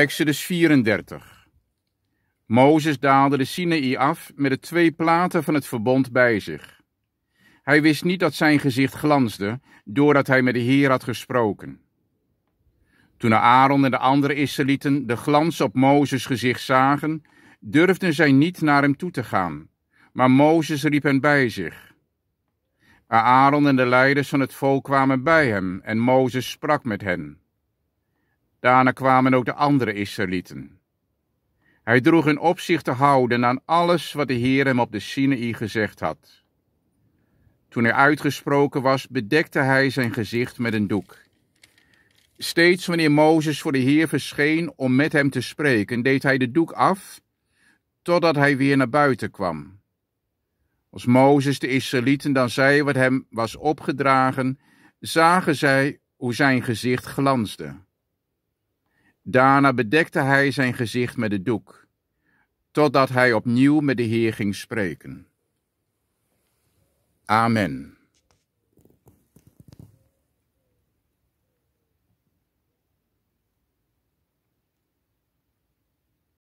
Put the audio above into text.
Exodus 34 Mozes daalde de Sinaï af met de twee platen van het verbond bij zich. Hij wist niet dat zijn gezicht glansde, doordat hij met de Heer had gesproken. Toen Aaron en de andere Israëlieten de glans op Mozes gezicht zagen, durfden zij niet naar hem toe te gaan, maar Mozes riep hen bij zich. Aaron en de leiders van het volk kwamen bij hem en Mozes sprak met hen. Daarna kwamen ook de andere Israëlieten. Hij droeg in opzicht te houden aan alles wat de Heer hem op de Sinaï gezegd had. Toen hij uitgesproken was, bedekte hij zijn gezicht met een doek. Steeds wanneer Mozes voor de Heer verscheen om met hem te spreken, deed hij de doek af, totdat hij weer naar buiten kwam. Als Mozes de Israëlieten dan zei wat hem was opgedragen, zagen zij hoe zijn gezicht glansde. Daarna bedekte hij zijn gezicht met de doek, totdat hij opnieuw met de Heer ging spreken. Amen.